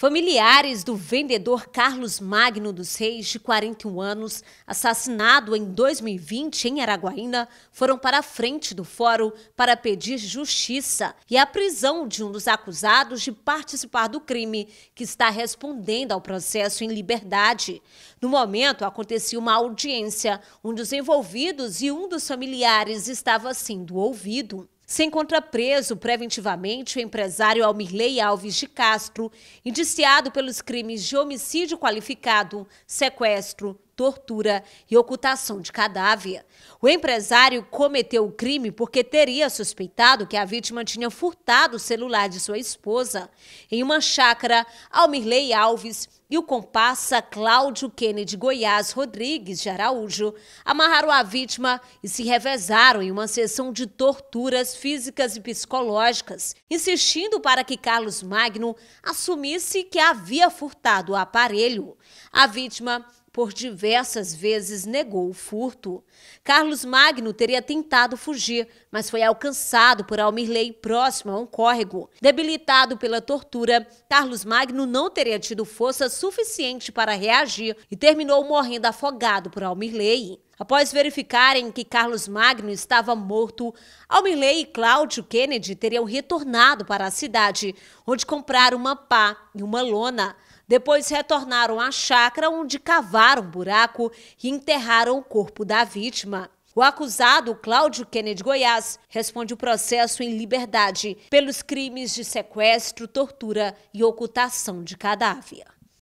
Familiares do vendedor Carlos Magno dos Reis, de 41 anos, assassinado em 2020 em Araguaína, foram para a frente do fórum para pedir justiça e a prisão de um dos acusados de participar do crime, que está respondendo ao processo em liberdade. No momento, acontecia uma audiência, um dos envolvidos e um dos familiares estava sendo ouvido se encontra preso preventivamente o empresário Almirley Alves de Castro, indiciado pelos crimes de homicídio qualificado, sequestro, tortura e ocultação de cadáver. O empresário cometeu o crime porque teria suspeitado que a vítima tinha furtado o celular de sua esposa em uma chácara Almirley Alves e o comparsa Cláudio Kennedy Goiás Rodrigues de Araújo amarraram a vítima e se revezaram em uma sessão de torturas físicas e psicológicas, insistindo para que Carlos Magno assumisse que havia furtado o aparelho. A vítima por diversas vezes negou o furto. Carlos Magno teria tentado fugir, mas foi alcançado por Almirley próximo a um córrego. Debilitado pela tortura, Carlos Magno não teria tido força suficiente para reagir e terminou morrendo afogado por Almirley. Após verificarem que Carlos Magno estava morto, Almilei e Cláudio Kennedy teriam retornado para a cidade, onde compraram uma pá e uma lona. Depois retornaram à chácara, onde cavaram um buraco e enterraram o corpo da vítima. O acusado, Cláudio Kennedy Goiás, responde o processo em liberdade pelos crimes de sequestro, tortura e ocultação de cadáver.